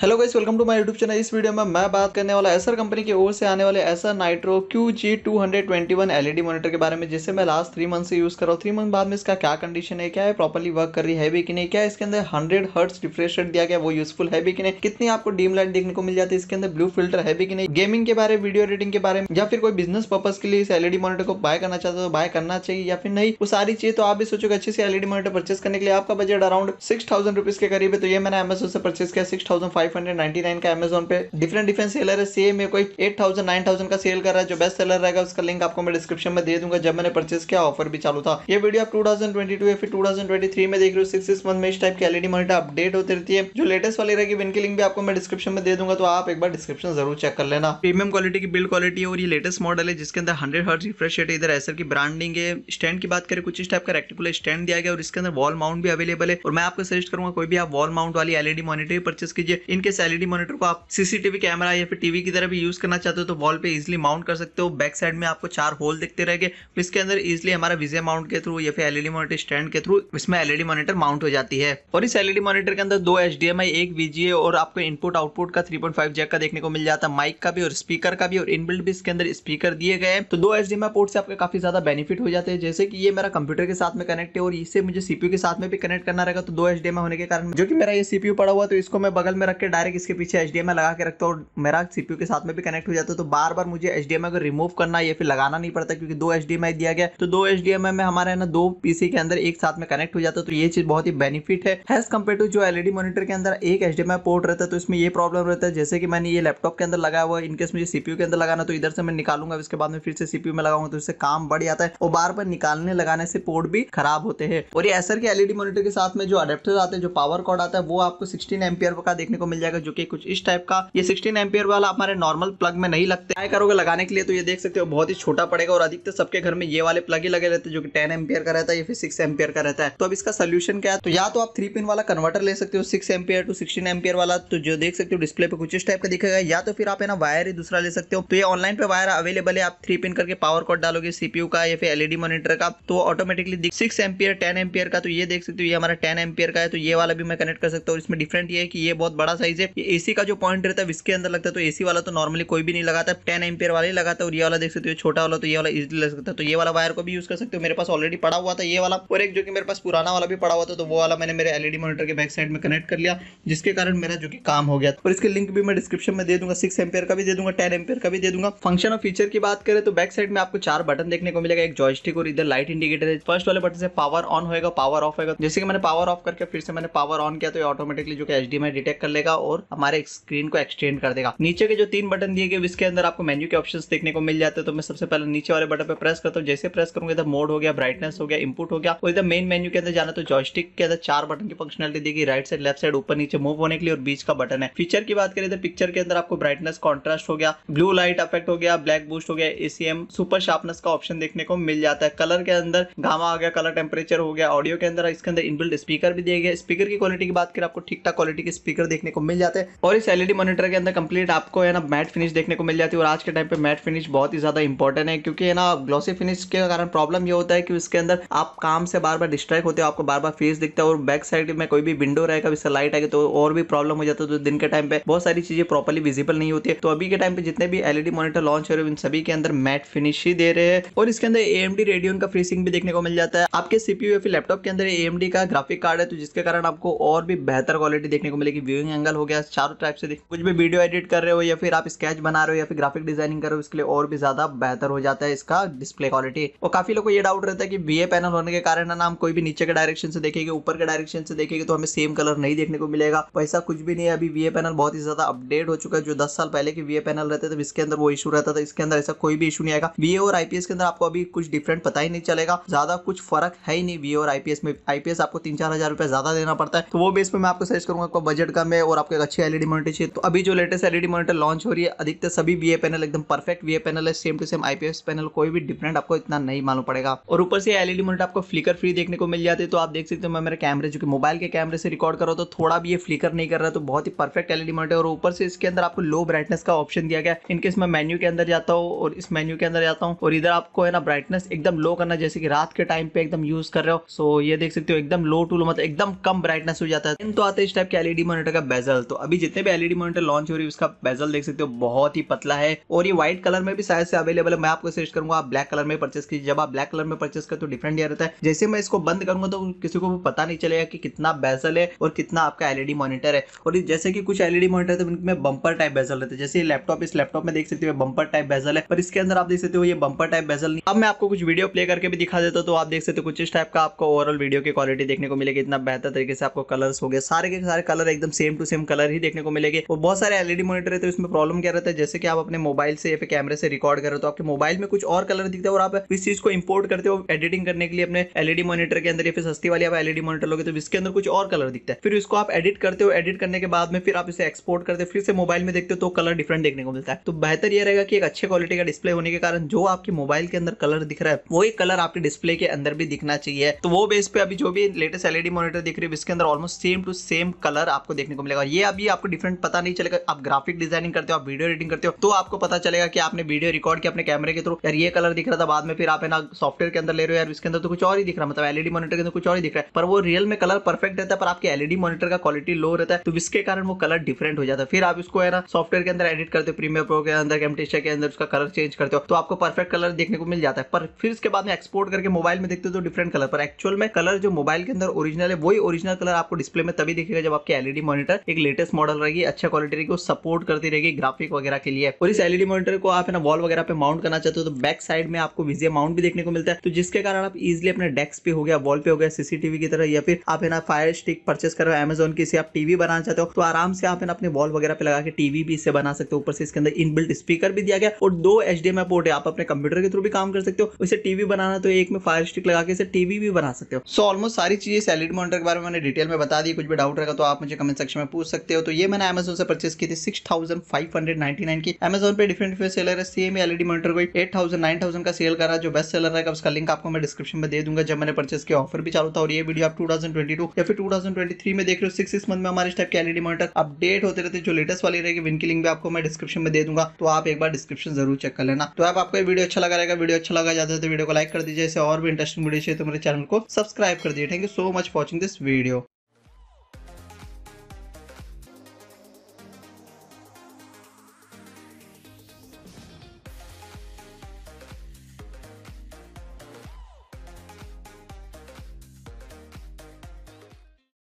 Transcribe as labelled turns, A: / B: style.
A: hello guys welcome to my YouTube channel इस video में मैं बात करने वाला एसर कंपनी की ओर से आने वाले Acer Nitro Q G two hundred twenty one LED monitor के बारे में जिसे मैं लास्ट थ्री मंथ से यूज़ कर रहा हूँ थ्री मंथ बाद में इसका क्या कंडीशन है क्या है प्रॉपर्ली वर्क कर रही है भी कि नहीं क्या इसके अंदर हंड्रेड हर्ट्स रिफ्रेश रेट दिया गया वो यूजफुल है भी कि नहीं कितनी आपको डीम लाइट देखने को मिल जाती है इसके अंदर ब्लू फिल्टर है भी कि नहीं गेमिंग के बारे में वीडियो एडिटिंग के बारे में या फिर कोई बिजनेस पर्पज के लिए इस एलईडी मॉनिटर e को बाय करना चाहते हो बाय तो करना चाहिए या फिर नहीं वो सारी चीज़ तो आप भी सोचोगे अच्छे से एलईडी मॉनिटर परचेस करने के लिए आपका budget around six thousand rupees के करीब है तो ये मैंने अमेजोन से परचेस किया सिक्स थाउजेंड फाइव 599 का अमेजोन पे डिफरेंट डिफरेंट सेलर है सेम है कोई 8000 9000 का सेल कर रहा है जो बेस्ट सेलर रहेगा उसका लिंक आपको मैं डिस्क्रिप्शन में दे दूंगा जब मैंने परचेस किया ऑफर भी चालू था ये वीडियो आप 2022 या फिर 2023 में देख रहे हो सिक्स सिक्स मंथ में इस टाइप की एलईडी मॉनिटर अपडेट होती रहती है जो लेटेस्ट वाली रहेगी इनकी लिंक भी आपको मैं डिस्क्रिप्शन में दे दूंगा तो आप एक बार डिस्क्रिप्शन जरूर चेक कर लेना प्रीमियम क्वालिटी की बिल्ड क्वालिटी और ये लेटेस्ट मॉडल है जिसके अंदर हंड्रेड हर्ट रिफ्रेश रेट इधर एसर की ब्रांडिंग है स्टैंड की बात करें कुछ इस टाइप का रेक्टिकुलर स्टैंड दिया गया और इसके अंदर वॉल माउंट भी अवेलेबल है और मैं आपको सजेस्ट करूंगा कोई भी आप वॉल माउंट वाली एलईडी मॉनिटर परचेस कीजिए इनके एलईडी मॉनिटर को आप सीसीटीवी कैमरा या फिर टीवी की तरह भी यूज करना चाहते हो तो वॉल पे इजिली माउंट कर सकते हो बैक साइड में आपको चार होल दिखते रहेंगे तो इसके अंदर इजिली हमारा विजय माउंट के थ्रू या फिर एलईडी मॉनिटर स्टैंड के थ्रू इसमें एलईडी मॉनिटर माउंट हो जाती है और इस एलईडी मॉनिटर e के अंदर दो एच एक वीजीए और आपको इनपुट आउटपुट का थ्री जैक का देखने को मिल जाता है माइक का भी और स्पीकर का भी और इनबिल्ट भी इसके अंदर स्पीकर दिए गए तो दो एच पोर्ट से आपके काफी ज्यादा बेनिफिट हो जाते हैं जैसे कि ये मेरा कंप्यूटर के साथ में कनेक्ट है और इसे मुझे सीपीयू के साथ में भी कनेक्ट करना रहेगा तो दो एच होने के कारण जो कि मेरा ये सीपीयू पड़ा हुआ तो इसको मैं बगल में रख के डायरेक्ट इसके पीछे एच लगा के रखता हूँ मेरा सी के साथ में भी कनेक्ट हो जाता है तो बार बार मुझे एच को रिमूव करना या फिर लगाना नहीं पड़ता क्योंकि दो एच दिया गया तो दो एच में हमारे ना दो पीसी के अंदर एक साथ में कनेक्ट हो जाता है तो ये चीज बहुत ही बेनिफिट है एज कम्पेयर टू जो एलईडी मॉनिटर e के अंदर एक एच पोर्ट रहता है तो इसमें ये प्रॉब्लम रहता है जैसे कि मैंने ये लैपटॉप के अंदर लगाया हुआ इनकेस मुझे सीपीयू के अंदर लगाना तो इधर से मैं निकालूंगा उसके बाद में फिर से सीपीयू में लगाऊंगा तो इससे काम बढ़ जाता है और बार बार निकालने लगाने से पोर्ट भी खराब होते हैं और ये एसर के एलईडी मॉनिटर e के साथ में जो अडेप्टर आते हैं जो पावर कॉड आता है वो आपको सिक्सटीन एम्पियर का देखने को मिल मिल जाएगा जो कि कुछ इस टाइप का ये सिक्सटीन एम्पियर वाला हमारे नॉर्मल प्लग में नहीं लगते ट्राई करोगे लगाने के लिए तो ये देख सकते हो बहुत ही छोटा पड़ेगा और अधिकतर सबके घर में ये वाले प्लग ही लगे रहते हैं जो कि टेन एम्पियर का रहता है या फिर सिक्स एम्पियर का रहता है तो अब इसका सोल्यूशन क्या है तो या तो आप थ्री पिन वाला कन्वर्टर ले सकते हो six ampere to sixteen ampere वाला तो जो देख सकते हो डिस्प्ले पे कुछ इस टाइप का दिखेगा या तो फिर आप है ना वायर ही दूसरा ले सकते हो तो ये ऑनलाइन पे वायर अवेलेबल है आप थ्री पिन करके पावर कॉर्ड डालोगे सीपीयू का या फिर एलईडी मॉनिटर e का तो automatically six ampere ten ampere का तो ये देख सकते हो ये हमारा टेन एम्पियर का है तो ये वाला भी मैं कनेक्ट कर सकता हूँ इसमें डिफरेंट ये है कि ये बहुत बड़ा साइज है ये एसी का जो पॉइंट रहता है इसके अंदर लगता है तो एसी वाला तो नॉर्मली कोई भी नहीं लगाता टेन एम्पियर वाले ही लगाता है और ये वाला देख सकते हो छोटा वाला तो ये वाला इजिली लग सकता है तो ये वाला वायर को भी यूज कर सकते हो मेरे पास ऑलरेडी पड़ा हुआ था ये वाला और एक जो कि मेरे पास पुराना वाला भी पड़ा हुआ था तो वो वाला मैंने मेरे एलईडी मॉनिटर e के बैक साइड में कनेक्ट कर लिया जिसके कारण मेरा जो कि काम हो गया और इसके लिंक भी मैं डिस्क्रिप्शन में दे दूंगा सिक्स एम्पियर का भी दे दूंगा टेन एम्पियर का भी दे दूंगा फंक्शन और फीचर की बात करें तो बैक साइड में आपको चार बटन देखने को मिलेगा एक जॉयस्टिक और इधर लाइट इंडिकेटर है फर्स्ट वाले बटन से पावर ऑन होगा पावर ऑफ होगा जैसे कि मैंने पावर ऑफ करके फिर से मैंने पावर ऑन किया तो ऑटोमेटिकली जो कि एच डिटेक्ट कर लेगा देगा और हमारे स्क्रीन को एक्सटेंड कर देगा नीचे के जो तीन बटन दिए गए इसके अंदर आपको मेन्यू के ऑप्शन देखने को मिल जाते हैं तो मैं सबसे पहले नीचे वाले बटन पर प्रेस करता हूँ जैसे प्रेस करूंगा इधर मोड हो गया ब्राइटनेस हो गया इनपुट हो गया और इधर मेन मेन्यू के अंदर जाना तो जॉयस्टिक के अंदर चार बटन की फंक्शनलिटी देगी राइट साइड लेफ्ट साइड ऊपर नीचे मूव होने के लिए और बीच का बटन है फीचर की बात करें तो पिक्चर के अंदर आपको ब्राइटनेस कॉन्ट्रास्ट हो गया ब्लू लाइट अफेक्ट हो गया ब्लैक बूस्ट हो गया एसीएम सुपर शार्पनेस का ऑप्शन देखने को मिल जाता है कलर के अंदर गामा आ गया कलर टेम्परेचर हो गया ऑडियो के अंदर इसके अंदर इनबिल्ड स्पीकर भी दिया गया स्पीकर की क्वालिटी की बात करें आपको ठीक ठाक क्वालिटी के स्पीकर देखने को मिल जाते हैं और इस एलईडी मॉनिटर e के अंदर कंप्लीट आपको है ना मैट फिनिश देखने को मिल जाती है और आज के टाइम पे मैट फिनिश बहुत ही ज्यादा इंपॉर्टेंट है क्योंकि है ना ग्लॉसी फिनिश के कारण प्रॉब्लम यह होता है कि उसके अंदर आप काम से बार बार डिस्ट्रैक्ट होते हो आपको बार बार फेस दिखता है और बैक साइड में कोई भी विंडो रहेगा उससे लाइट आएगी तो और भी प्रॉब्लम हो जाता है तो दिन के टाइम पे बहुत सारी चीजें प्रॉपरली विजिबल नहीं होती है तो अभी के टाइम पे जितने भी एलईडी मॉनिटर लॉन्च हो रहे हैं उन सभी के अंदर मैट फिनिश ही दे रहे हैं और इसके अंदर एएमडी रेडियन का फ्रीसिंग भी देखने को मिल जाता है आपके सीपीयू या फिर लैपटॉप के अंदर एएमडी का ग्राफिक कार्ड है तो जिसके कारण आपको और भी बेहतर क्वालिटी देखने को मिलेगी व्यूइंग एंगल हो गया चारों टाइप से देख कुछ भी वीडियो एडिट कर रहे हो या फिर आप स्केच बना रहे हो या फिर ग्राफिक डिजाइनिंग कर रहे हो इसके लिए और भी ज्यादा बेहतर हो जाता है इसका डिस्प्ले क्वालिटी और काफी लोग को ये डाउट रहता है कि बी पैनल होने के कारण ना हम कोई भी नीचे के डायरेक्शन से देखेंगे ऊपर के डायरेक्शन से देखेंगे तो हमें सेम कलर नहीं देखने को मिलेगा वैसा कुछ भी नहीं है अभी वीए पैनल बहुत ही ज्यादा अपडेट हो चुका है जो दस साल पहले के वीए पैनल रहते थे इसके अंदर वो इशू रहता था इसके अंदर ऐसा कोई भी इशू नहीं आएगा वीए और आईपीएस के अंदर आपको अभी कुछ डिफरेंट पता ही नहीं चलेगा ज्यादा कुछ फर्क है ही नहीं वीए और आईपीएस में आईपीएस आपको तीन चार हजार रुपए ज्यादा देना पड़ता है तो वो बेस पर मैं आपको सजेस्ट करूंगा बजट कम है और और आपको एक अच्छी एलईडी मॉनिटर e चाहिए तो अभी जो लेटेस्ट एलईडी मॉनिटर लॉन्च हो रही है अधिकतर सभी वीए पैनल एकदम परफेक्ट वीए पैनल है same to same IPS panel कोई भी डिफरेंट आपको इतना नहीं मालूम पड़ेगा और ऊपर से एलईडी मॉनिटर e आपको फ्लिकर फ्री देखने को मिल जाती है तो आप देख सकते हो मैं मेरे कैमरे जो कि मोबाइल के कैमरे से रिकॉर्ड करो तो थोड़ा भी ये फ्लिकर नहीं कर रहा तो बहुत ही परफेक्ट एलईडी मॉनिटर और ऊपर से इसके अंदर आपको लो ब्राइटनेस का ऑप्शन दिया गया इनकेस मैं मेन्यू के अंदर जाता हूँ और इस मेन्यू के अंदर जाता हूँ और इधर आपको है ना ब्राइटनेस एकदम लो करना जैसे कि रात के टाइम पे एकदम यूज कर रहे हो सो ये देख सकते हो एकदम लो टू लो मतलब एकदम कम ब्राइटनेस हो जाता है इन तो आते इस टाइप के एलईडी मॉनिटर e का बेजर बेजल तो अभी जितने भी एलईडी मॉनिटर लॉन्च हो रही है उसका बेजल देख सकते हो बहुत ही पतला है और ये व्हाइट कलर में भी शायद से अवेलेबल है मैं आपको सजेस्ट करूंगा आप ब्लैक कलर में परचेस कीजिए जब आप ब्लैक कलर में परचेस करते तो डिफरेंट यह रहता है जैसे मैं इसको बंद करूंगा तो किसी को पता नहीं चलेगा कि कितना बेजल है और कितना आपका एलईडी मॉनिटर e है और जैसे कि कुछ एलईडी मॉनिटर थे उनमें बंपर टाइप बेजल रहते हैं जैसे लैपटॉप इस लैपटॉप में देख सकते हो बंपर टाइप बेजल है पर इसके अंदर आप देख सकते हो ये बंपर टाइप बेजल नहीं अब मैं आपको कुछ वीडियो प्ले करके भी दिखा देता हूँ तो आप देख सकते हो कुछ इस टाइप का आपको ओवरऑल वीडियो की क्वालिटी देखने को मिलेगी इतना बेहतर तरीके से आपको कलर्स हो गए सारे के सारे कलर एकदम same to same same colour ही देखने को मिलेगी और बहुत सारे एलईडी मॉनिटर e है तो इसमें प्रॉब्लम क्या रहता है जैसे कि आप अपने मोबाइल से या फिर कैमरे से रिकॉर्ड कर रहे हो तो आपके मोबाइल में कुछ और कलर दिखता है और आप इस चीज को इंपोर्ट करते हो एडिटिंग करने के लिए अपने एलईडी मॉनिटर e के अंदर या फिर सस्ती वाली आप एलईडी मॉनिटर e लोगे तो इसके अंदर कुछ और कलर दिखता है फिर इसको आप एडिट करते हो एडिट करने के बाद में फिर आप इसे एक्सपोर्ट करते हो फिर से मोबाइल में देखते हो तो कलर डिफरेंट देखने को मिलता है तो बेहतर यह रहेगा कि एक अच्छे क्वालिटी का डिस्प्ले होने के कारण जो आपके मोबाइल के अंदर कलर दिख रहा है वो एक कलर आपके डिस्प्ले के अंदर भी दिखना चाहिए तो वो बेस पे अभी जो भी लेटेस्ट एलईडी मॉनिटर दिख रही है इसके अंदर almost same to same colour आपको देखने को मिलेगा ये अभी आपको डिफरेंट पता नहीं चलेगा आप ग्राफिक डिजाइनिंग करते हो आप वीडियो एडिटिंग करते हो तो आपको पता चलेगा कि आपने वीडियो रिकॉर्ड किया अपने कैमरे के थ्रू यार ये कलर दिख रहा था बाद में फिर आप है ना सॉफ्टवेयर के अंदर ले रहे हो यार इसके अंदर तो कुछ और ही दिख रहा है मतलब एलईडी मॉनिटर के अंदर कुछ और ही दिख रहा है पर वो रियल में कलर परफेक्ट रहता है पर आपके एलईडी मॉनिटर का क्वालिटी लो रहता है तो इसके कारण वो कलर डिफरेंट हो जाता है फिर आप इसको है ना सॉफ्टवेयर के अंदर एडिट करते हो प्रीमियर प्रो के अंदर कैमटेशा के अंदर उसका कलर चेंज करते हो तो आपको परफेक्ट कलर देखने को मिल जाता है पर फिर इसके बाद में एक्सपोर्ट करके मोबाइल में देखते हो तो डिफरेंट कलर पर एक्चुअल में कलर जो मोबाइल के अंदर ओरिजिनल है वही ओरिजिनल कलर आपको डिस्प्ले में तभी दिखेगा जब आपके एलईडी मॉनिटर एक रहेगी लेटेस्ट मॉडल रहेगी अच्छा क्वालिटी रहेगी सपोर्ट करती रहेगी ग्राफिक वगैरह के लिए और इस एलईडी मॉनिटर को आप ना वॉल वगैरह पे माउंट करना चाहते हो तो बैक साइड में आपको विजय माउंट भी देखने को मिलता है तो जिसके कारण आप इजिली अपने डेस्क पे हो गया वॉल पे हो गया सीसीटीवी की तरह या फिर आप है ना फायर स्टिक परचेस करो एमेजोन की आप टीवी बनाना चाहते हो तो आराम से आप अपने वॉल वगैरह पे लगा के टीवी भी इसे बना सकते हो ऊपर से इसके अंदर इनबिल्ट स्पीकर भी दिया गया और दो एच पोर्ट है आप अपने कंप्यूटर के थ्रू भी काम कर सकते हो इसे टीवी बनाना तो एक में फायर स्टिक लगा के इसे टीवी भी बना सकते हो सो ऑलमोस्ट सारी चीजें सैलिड मॉनिटर के बारे में डिटेल में बता दी कुछ भी डाउट रहेगा तो आप मुझे कमेंट सेक्शन में पूछ सकते हो तो ये मैंने अमेजोन से परचेस की थी six thousand five hundred ninety nine की अमेजोन पर डिफरेंट डिफरेंट सेलर है सेम एलईडी मॉनिटर को एट थाउजेंड नाइन थाउजेंड का सेल करा जो बेस्ट सेलर रहेगा उसका लिंक आपको मैं डिस्क्रिप्शन में दे दूंगा जब मैंने परचेस किया ऑफर भी चालू था और ये वीडियो आप टू थाउजेंड ट्वेंटी टू या फिर टू थाउजेंड ट्वेंटी थ्री में देख रहे हो सिक्स मंथ में हमारे इस टाइप के एलईडी मोटर अपडेट होते रहते जो लेटेस्ट वाली रहेगी विनकी लिंक भी आपको मैं डिस्क्रिप्शन में दे दूंगा तो आप एक बार डिस्क्रिप्शन जरूर चेक कर लेना तो आप आपको वीडियो अच्छा लगा रहेगा वीडियो अच्छा लगा जाता है तो वीडियो को लाइक कर दीजिए और भी इंटरेस्टिंग वीडियो चाहिए तो मेरे चैनल को सब्सक्राइब कर दीजिए thank you so much watching this video